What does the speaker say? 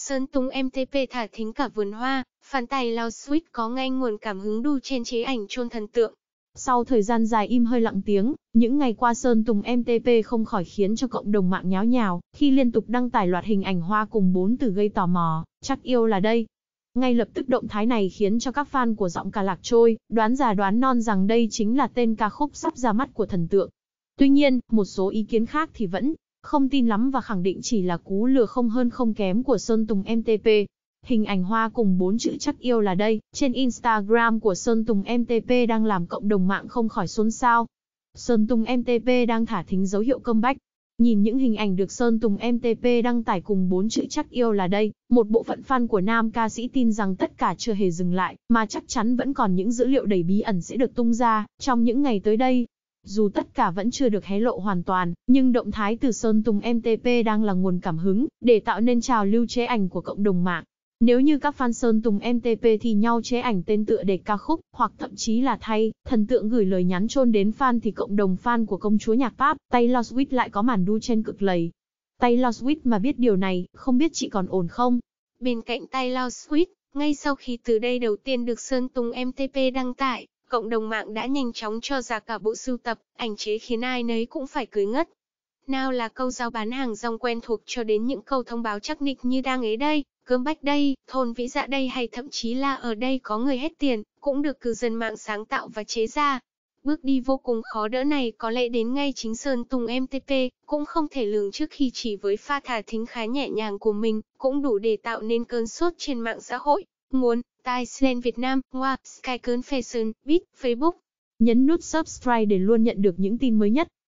Sơn Tùng MTP thả thính cả vườn hoa, phản tài Lao Sweet có ngay nguồn cảm hứng đu trên chế ảnh chôn thần tượng. Sau thời gian dài im hơi lặng tiếng, những ngày qua Sơn Tùng MTP không khỏi khiến cho cộng đồng mạng nháo nhào, khi liên tục đăng tải loạt hình ảnh hoa cùng bốn từ gây tò mò, chắc yêu là đây. Ngay lập tức động thái này khiến cho các fan của giọng ca lạc trôi, đoán già đoán non rằng đây chính là tên ca khúc sắp ra mắt của thần tượng. Tuy nhiên, một số ý kiến khác thì vẫn không tin lắm và khẳng định chỉ là cú lừa không hơn không kém của Sơn Tùng MTP. Hình ảnh hoa cùng bốn chữ chắc yêu là đây, trên Instagram của Sơn Tùng MTP đang làm cộng đồng mạng không khỏi xôn xao. Sơn Tùng MTP đang thả thính dấu hiệu comeback. Nhìn những hình ảnh được Sơn Tùng MTP đăng tải cùng bốn chữ chắc yêu là đây, một bộ phận fan của nam ca sĩ tin rằng tất cả chưa hề dừng lại, mà chắc chắn vẫn còn những dữ liệu đầy bí ẩn sẽ được tung ra trong những ngày tới đây. Dù tất cả vẫn chưa được hé lộ hoàn toàn, nhưng động thái từ Sơn Tùng MTP đang là nguồn cảm hứng để tạo nên trào lưu chế ảnh của cộng đồng mạng. Nếu như các fan Sơn Tùng MTP thì nhau chế ảnh tên tựa để ca khúc, hoặc thậm chí là thay, thần tượng gửi lời nhắn chôn đến fan thì cộng đồng fan của công chúa nhạc Pháp, Taylor Swift lại có màn đu trên cực lầy. Taylor Swift mà biết điều này, không biết chị còn ổn không? Bên cạnh Taylor Swift, ngay sau khi từ đây đầu tiên được Sơn Tùng MTP đăng tải, Cộng đồng mạng đã nhanh chóng cho ra cả bộ sưu tập, ảnh chế khiến ai nấy cũng phải cười ngất. Nào là câu giao bán hàng rong quen thuộc cho đến những câu thông báo chắc nịch như đang ấy đây, cơm bách đây, thôn vĩ dạ đây hay thậm chí là ở đây có người hết tiền, cũng được cư dân mạng sáng tạo và chế ra. Bước đi vô cùng khó đỡ này có lẽ đến ngay chính Sơn Tùng MTP, cũng không thể lường trước khi chỉ với pha thả thính khá nhẹ nhàng của mình, cũng đủ để tạo nên cơn sốt trên mạng xã hội. Muốn, Thailand Việt Nam, Hoa, Skycern Fashion, Bit, Facebook. Nhấn nút subscribe để luôn nhận được những tin mới nhất.